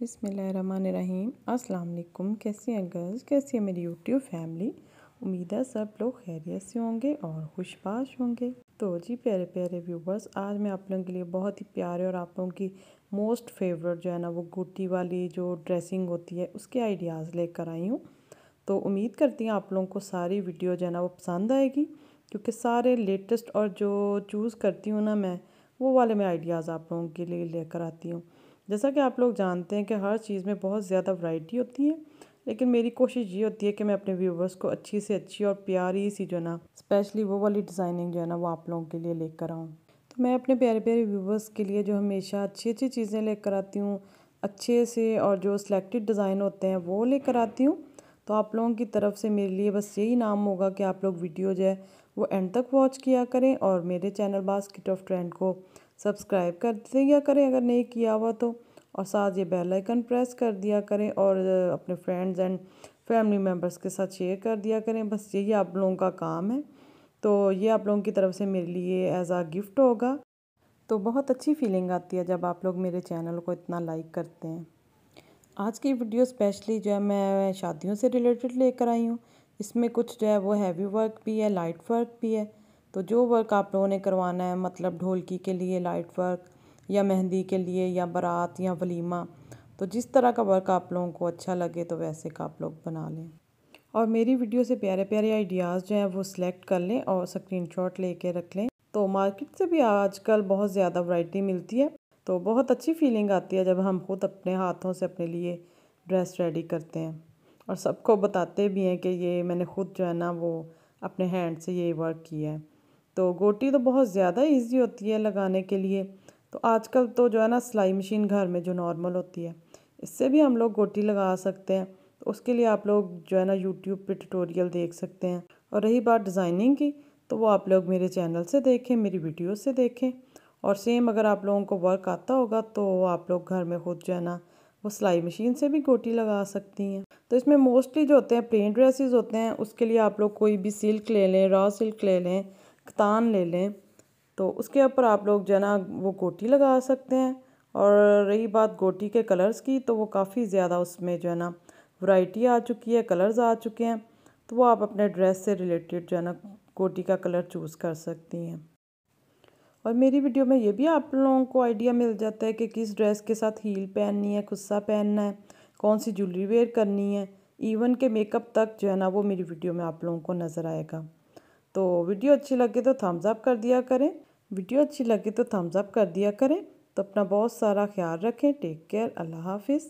बिसमीम अस्सलाम कैसे हैं गर्ल्स कैसी है मेरी यूट्यूब फैमिली उम्मीद है सब लोग खैरियत से होंगे और खुशबाश होंगे तो जी प्यारे प्यारे व्यूवर्स आज मैं आप लोगों के लिए बहुत ही प्यारे और आप लोगों की मोस्ट फेवरेट जो है ना वो गुटी वाली जो ड्रेसिंग होती है उसके आइडियाज़ लेकर आई हूँ तो उम्मीद करती हूँ आप लोगों को सारी वीडियो जो है ना वो पसंद आएगी क्योंकि सारे लेटेस्ट और जो चूज़ करती हूँ ना मैं वो वाले मैं आइडियाज़ आप लोगों के लिए लेकर आती हूँ जैसा कि आप लोग जानते हैं कि हर चीज़ में बहुत ज़्यादा वैरायटी होती है लेकिन मेरी कोशिश ये होती है कि मैं अपने व्यूवर्स को अच्छी से अच्छी और प्यारी सी जो है ना स्पेशली वो वाली डिज़ाइनिंग जो है ना वो आप लोगों के लिए लेकर आऊँ तो मैं अपने प्यारे प्यारे व्यूवर्स के लिए जो हमेशा अच्छी अच्छी चीज़ें लेकर आती हूँ अच्छे से और जो सिलेक्टेड डिज़ाइन होते हैं वो लेकर आती हूँ तो आप लोगों की तरफ से मेरे लिए बस यही नाम होगा कि आप लोग वीडियो जो है वो एंड तक वॉच किया करें और मेरे चैनल बास्केट ऑफ ट्रेंड को सब्सक्राइब कर दिया करें अगर नहीं किया हुआ तो और साथ ये बेल आइकन प्रेस कर दिया करें और अपने फ्रेंड्स एंड फैमिली मेम्बर्स के साथ शेयर कर दिया करें बस यही आप लोगों का काम है तो ये आप लोगों की तरफ से मेरे लिए एज आ गिफ्ट होगा तो बहुत अच्छी फीलिंग आती है जब आप लोग मेरे चैनल को इतना लाइक करते हैं आज की वीडियो स्पेशली जो है मैं शादियों से रिलेटेड लेकर आई हूँ इसमें कुछ जो है वो हैवी वर्क भी है लाइट वर्क भी है तो जो वर्क आप लोगों ने करवाना है मतलब ढोलकी के लिए लाइट वर्क या मेहंदी के लिए या बारात या वलीमा तो जिस तरह का वर्क आप लोगों को अच्छा लगे तो वैसे का आप लोग बना लें और मेरी वीडियो से प्यारे प्यारे आइडियाज़ जो हैं वो सिलेक्ट कर लें और स्क्रीनशॉट लेके रख लें तो मार्केट से भी आजकल बहुत ज़्यादा वैरायटी मिलती है तो बहुत अच्छी फीलिंग आती है जब हम खुद अपने हाथों से अपने लिए ड्रेस रेडी करते हैं और सबको बताते भी हैं कि ये मैंने खुद जो है ना वो अपने हैंड से ये वर्क किया है तो गोटी तो बहुत ज़्यादा इजी होती है लगाने के लिए तो आजकल तो जो है ना सिलाई मशीन घर में जो नॉर्मल होती है इससे भी हम लोग गोटी लगा सकते हैं तो उसके लिए आप लोग जो है ना यूट्यूब पे ट्यूटोरियल देख सकते हैं और रही बात डिज़ाइनिंग की तो वो आप लोग मेरे चैनल से देखें मेरी वीडियो से देखें और सेम अगर आप लोगों को वर्क आता होगा तो आप लोग घर में खुद जो है ना वो सिलाई मशीन से भी गोटी लगा सकती हैं तो इसमें मोस्टली जो होते हैं प्लेन ड्रेसेस होते हैं उसके लिए आप लोग कोई भी सिल्क ले लें रॉ सिल्क ले लें कतान ले लें तो उसके ऊपर आप लोग जो है ना वो गोटी लगा सकते हैं और रही बात गोटी के कलर्स की तो वो काफ़ी ज़्यादा उसमें जो है ना वैरायटी आ चुकी है कलर्स आ चुके हैं तो वो आप अपने ड्रेस से रिलेटेड जो है ना गोटी का कलर चूज़ कर सकती हैं और मेरी वीडियो में ये भी आप लोगों को आइडिया मिल जाता है कि किस ड्रेस के साथ हील पहननी है गुस्सा पहनना है कौन सी ज्वेलरी वेयर करनी है इवन के मेकअप तक जो है ना वो मेरी वीडियो में आप लोगों को नज़र आएगा तो वीडियो अच्छी लगे तो थम्स अप कर दिया करें वीडियो अच्छी लगे तो थम्स अप कर दिया करें तो अपना बहुत सारा ख्याल रखें टेक केयर अल्लाह हाफिज़